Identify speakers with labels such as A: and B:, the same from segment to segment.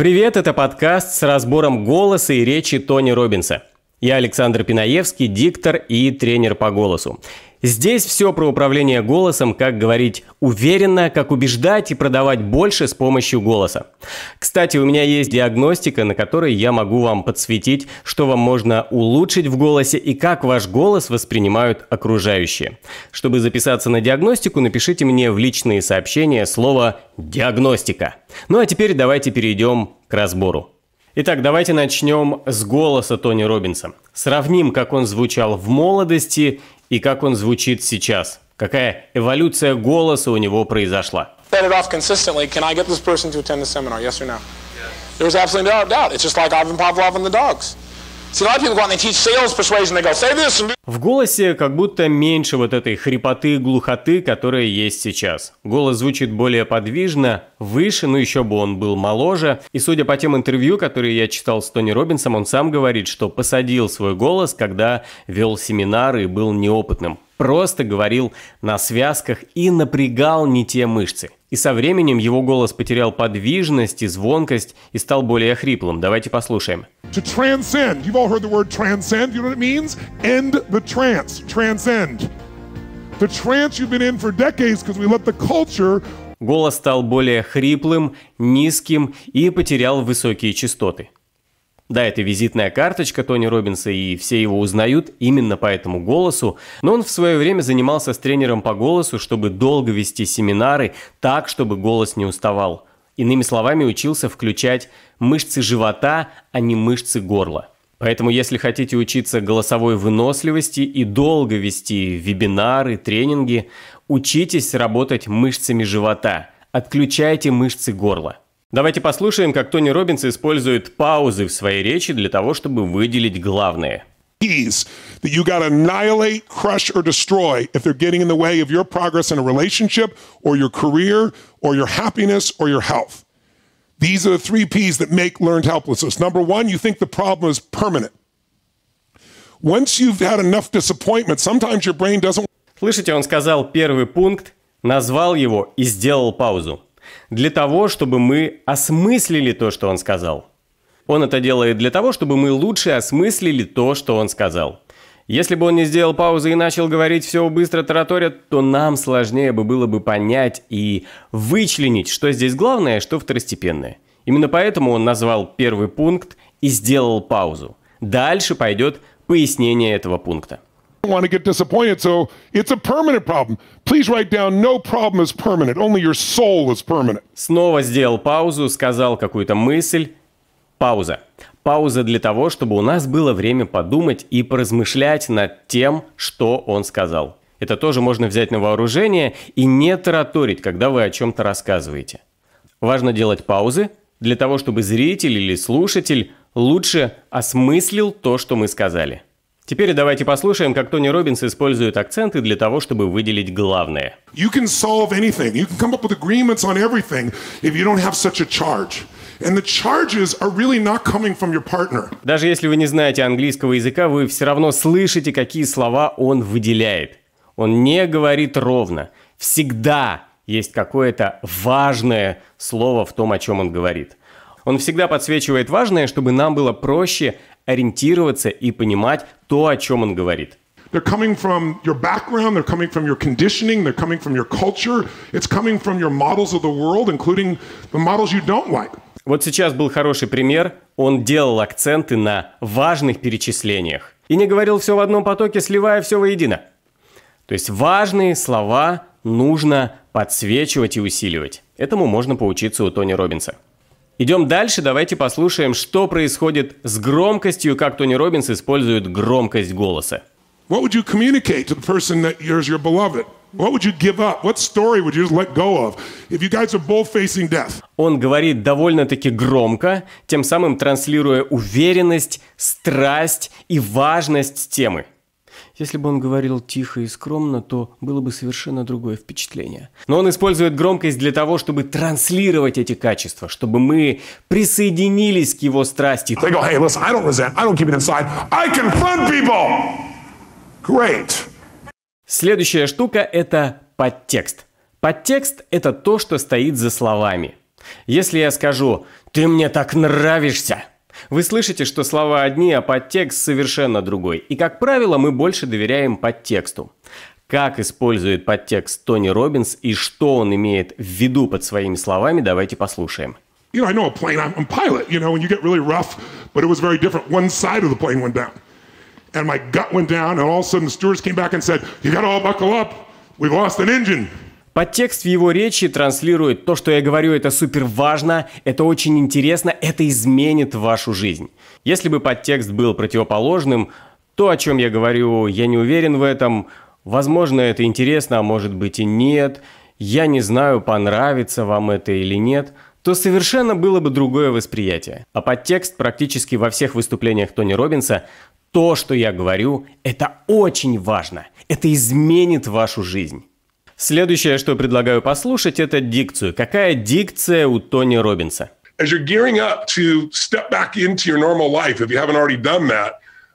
A: Привет, это подкаст с разбором голоса и речи Тони Робинса. Я Александр Пинаевский, диктор и тренер по голосу. Здесь все про управление голосом, как говорить уверенно, как убеждать и продавать больше с помощью голоса. Кстати, у меня есть диагностика, на которой я могу вам подсветить, что вам можно улучшить в голосе и как ваш голос воспринимают окружающие. Чтобы записаться на диагностику, напишите мне в личные сообщения слово «диагностика». Ну а теперь давайте перейдем к разбору. Итак, давайте начнем с голоса Тони Робинса. Сравним, как он звучал в молодости и как он звучит сейчас. Какая эволюция голоса у него произошла.
B: There's absolutely no doubt. It's just like Ivan Pavlov and the dogs. See, a lot of people go out and they teach sales persuasion. They go, say this and do
A: в голосе как будто меньше вот этой хрипоты и глухоты, которая есть сейчас. Голос звучит более подвижно, выше, но еще бы он был моложе. И судя по тем интервью, которые я читал с Тони Робинсом, он сам говорит, что посадил свой голос, когда вел семинары и был неопытным. Просто говорил на связках и напрягал не те мышцы. И со временем его голос потерял подвижность и звонкость и стал более хриплым. Давайте послушаем
B: the trance, transcend. The trance you've been in for decades
A: because we let the culture Голос стал более хриплым, низким и потерял высокие частоты. Да, это визитная карточка Тони Робинса, и все его узнают именно по этому голосу, но он в свое время занимался с тренером по голосу, чтобы долго вести семинары так, чтобы голос не уставал. Иными словами, учился включать мышцы живота, а не мышцы горла. Поэтому, если хотите учиться голосовой выносливости и долго вести вебинары, тренинги, учитесь работать мышцами живота, отключайте мышцы горла. Давайте послушаем, как Тони Робинс использует паузы в своей речи для того, чтобы выделить главное.
B: that you gotta annihilate, crush, or destroy if they're getting in the way of your progress in a relationship or your career or your happiness or your health. These are the three P's that make learned helplessness. Number one, you think the problem is permanent. Once
A: you've had enough disappointment, sometimes your brain doesn't... Слышите, он сказал первый пункт, назвал его и сделал паузу. Для того, чтобы мы осмыслили то, что он сказал. Он это делает для того, чтобы мы лучше осмыслили то, что он сказал. Если бы он не сделал паузы и начал говорить все быстро тараторят, то нам сложнее бы было бы понять и вычленить, что здесь главное, а что второстепенное. Именно поэтому он назвал первый пункт и сделал паузу. Дальше пойдет пояснение этого пункта. Снова сделал паузу, сказал какую-то мысль. Пауза. Пауза для того, чтобы у нас было время подумать и поразмышлять над тем, что он сказал. Это тоже можно взять на вооружение и не тараторить, когда вы о чем-то рассказываете. Важно делать паузы для того, чтобы зритель или слушатель лучше осмыслил то, что мы сказали. Теперь давайте послушаем, как Тони Робинс использует акценты для того, чтобы выделить главное. You can
B: solve anything. You can come up with agreements on everything if you don't have such a charge.
A: Даже если вы не знаете английского языка, вы все равно слышите, какие слова он выделяет. Он не говорит ровно. Всегда есть какое-то важное слово в том, о чем он говорит. Он всегда подсвечивает важное, чтобы нам было проще ориентироваться и понимать то, о чем он говорит.
B: They're coming from your background, they're coming from your conditioning, they're coming from your culture, it's coming from your models of the world, including the models you don't like.
A: Вот сейчас был хороший пример, он делал акценты на важных перечислениях и не говорил все в одном потоке, сливая все воедино. То есть важные слова нужно подсвечивать и усиливать. Этому можно поучиться у Тони Робинса. Идем дальше, давайте послушаем, что происходит с громкостью, как Тони Робинс использует громкость голоса. What
B: would you communicate to the person that is your beloved? What would you give up? What story
A: would you just let go of if you guys are both facing death? Он говорит довольно-таки громко, тем самым транслируя уверенность, страсть и важность темы. Если бы он говорил тихо и скромно, то было бы совершенно другое впечатление. Но он использует громкость для того, чтобы транслировать эти качества, чтобы мы присоединились к его страсти. They go, hey, listen, I don't resent, I don't keep it inside, I confront people! Great. Следующая штука – это подтекст. Подтекст – это то, что стоит за словами. Если я скажу «ты мне так нравишься», вы слышите, что слова одни, а подтекст совершенно другой. И, как правило, мы больше доверяем подтексту. Как использует подтекст Тони Робинс и что он имеет в виду под своими словами, давайте послушаем.
B: You know, I know a plane, I'm a pilot, you know, and you get really rough, but it was very different. One side of the plane went down and my
A: gut went down, and all of a sudden the stewards came back and said, "You got all buckle up. We've lost an engine." Подтекст в его речи транслирует то, что я говорю, это супер важно, это очень интересно, это изменит вашу жизнь. Если бы подтекст был противоположным, то, о чем я говорю, я не уверен в этом. Возможно, это интересно, а может быть и нет. Я не знаю, понравится вам это или нет то совершенно было бы другое восприятие. А подтекст практически во всех выступлениях Тони Робинса то, что я говорю, это очень важно. Это изменит вашу жизнь. Следующее, что предлагаю послушать, это дикцию. Какая дикция у Тони Робинса? As you're gearing up
B: to step back into your normal life, if you haven't already done that,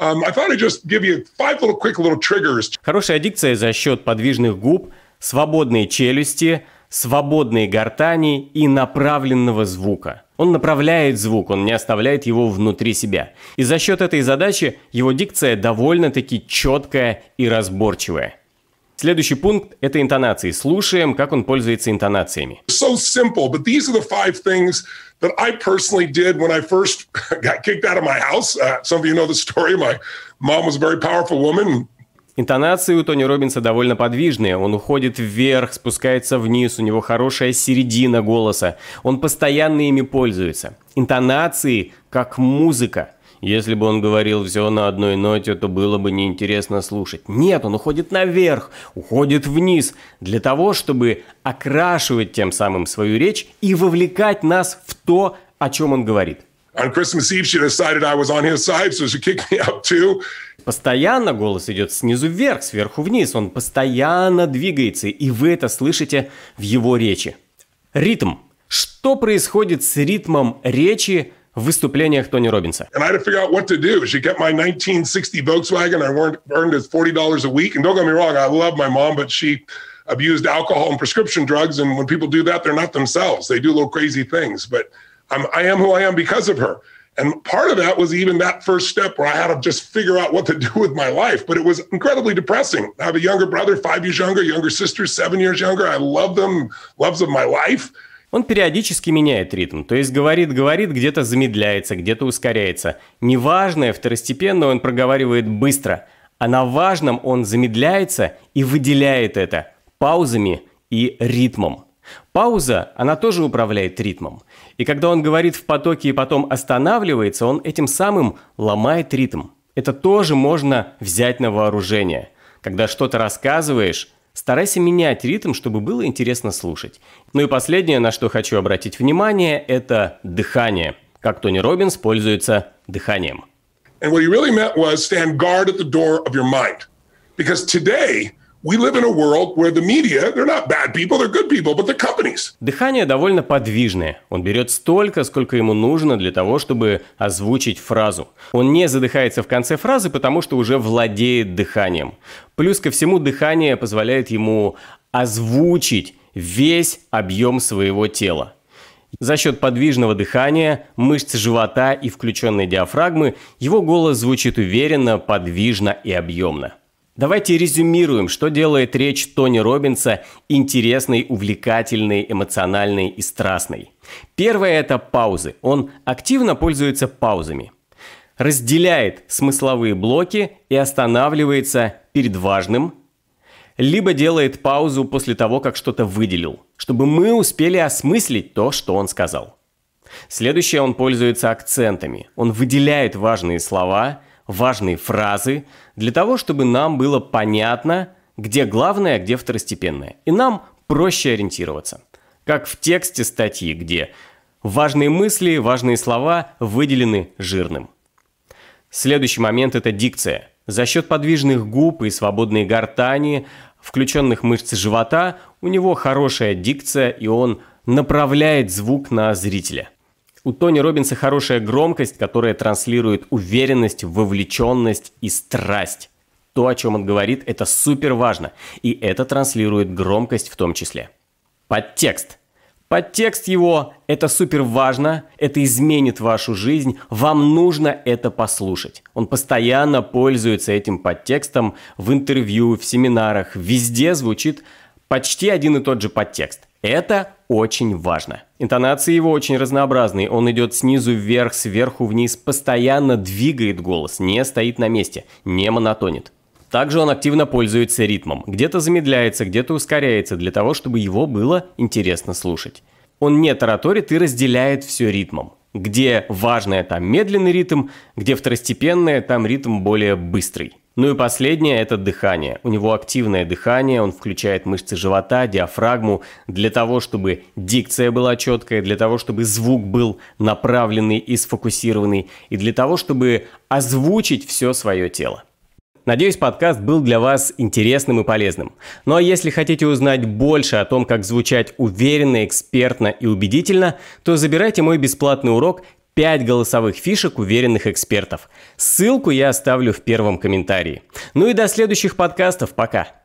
B: um, I thought I'd just give you
A: five little quick little triggers. Хорошая дикция за счет подвижных губ, свободные челюсти, свободные гортани и направленного звука – он направляет звук, он не оставляет его внутри себя. И за счет этой задачи его дикция довольно-таки четкая и разборчивая. Следующий пункт – это интонации. Слушаем, как он пользуется интонациями.
B: So simple, but these are the five things that I personally did when I first got kicked out of my house. Uh, some of you know the story. My mom was a very powerful woman.
A: Интонации у Тони Робинса довольно подвижные. Он уходит вверх, спускается вниз, у него хорошая середина голоса. Он постоянно ими пользуется. Интонации как музыка. Если бы он говорил все на одной ноте, то было бы неинтересно слушать. Нет, он уходит наверх, уходит вниз, для того, чтобы окрашивать тем самым свою речь и вовлекать нас в то, о чем он говорит. On Christmas Eve, she decided I was on his side, so she kicked me out too постоянно голос идет снизу вверх, сверху вниз, он постоянно двигается, и вы это слышите в его речи. Ритм. Что происходит с ритмом речи в выступлениях Тони Робинса.
B: And I had to figure out what to do. She kept my 1960 Volkswagen. I earned $40 a week. And don't get me wrong, I love my mom, but she abused alcohol and prescription drugs. And when people do that, they're not themselves. They do little crazy things. But I'm, I am who I am because of her. And part of that was even that first step where I had to just figure out what to do with my life. But it was incredibly depressing. I have a younger brother, five years younger, younger sister, seven years younger. I love
A: them, loves of my life. Он периодически меняет ритм, то есть говорит, говорит, где-то замедляется, где-то ускоряется. Неважное, второстепенно он проговаривает быстро, а на важном он замедляется и выделяет это паузами и ритмом. Пауза, она тоже управляет ритмом. И когда он говорит в потоке и потом останавливается, он этим самым ломает ритм. Это тоже можно взять на вооружение. Когда что-то рассказываешь, старайся менять ритм, чтобы было интересно слушать. Ну и последнее, на что хочу обратить внимание, это дыхание. Как Тони Робинс пользуется дыханием.
B: And what he really meant was stand guard at the door of your mind. Because today, We live in a world where the media, they're not bad people,
A: they're good people, but the companies. Дыхание довольно подвижное. Он берет столько, сколько ему нужно для того, чтобы озвучить фразу. Он не задыхается в конце фразы, потому что уже владеет дыханием. Плюс ко всему, дыхание позволяет ему озвучить весь объем своего тела. За счет подвижного дыхания, мышц живота и включенной диафрагмы его голос звучит уверенно, подвижно и объемно. Давайте резюмируем, что делает речь Тони Робинса интересной, увлекательной, эмоциональной и страстной. Первое – это паузы. Он активно пользуется паузами. Разделяет смысловые блоки и останавливается перед важным, либо делает паузу после того, как что-то выделил, чтобы мы успели осмыслить то, что он сказал. Следующее, он пользуется акцентами. Он выделяет важные слова – важные фразы для того, чтобы нам было понятно, где главное, а где второстепенное. И нам проще ориентироваться. Как в тексте статьи, где важные мысли, важные слова выделены жирным. Следующий момент – это дикция. За счет подвижных губ и свободной гортани, включенных мышц живота, у него хорошая дикция, и он направляет звук на зрителя – у Тони Робинса хорошая громкость, которая транслирует уверенность, вовлеченность и страсть. То, о чем он говорит, это супер важно, и это транслирует громкость в том числе. Подтекст. Подтекст его – это супер важно, это изменит вашу жизнь, вам нужно это послушать. Он постоянно пользуется этим подтекстом в интервью, в семинарах, везде звучит почти один и тот же подтекст – это очень важно. Интонации его очень разнообразные. Он идет снизу вверх, сверху вниз, постоянно двигает голос, не стоит на месте, не монотонит. Также он активно пользуется ритмом. Где-то замедляется, где-то ускоряется, для того, чтобы его было интересно слушать. Он не тараторит и разделяет все ритмом. Где важное, там медленный ритм, где второстепенное, там ритм более быстрый. Ну и последнее – это дыхание. У него активное дыхание, он включает мышцы живота, диафрагму, для того, чтобы дикция была четкая, для того, чтобы звук был направленный и сфокусированный, и для того, чтобы озвучить все свое тело. Надеюсь, подкаст был для вас интересным и полезным. Ну а если хотите узнать больше о том, как звучать уверенно, экспертно и убедительно, то забирайте мой бесплатный урок 5 голосовых фишек уверенных экспертов. Ссылку я оставлю в первом комментарии. Ну и до следующих подкастов. Пока.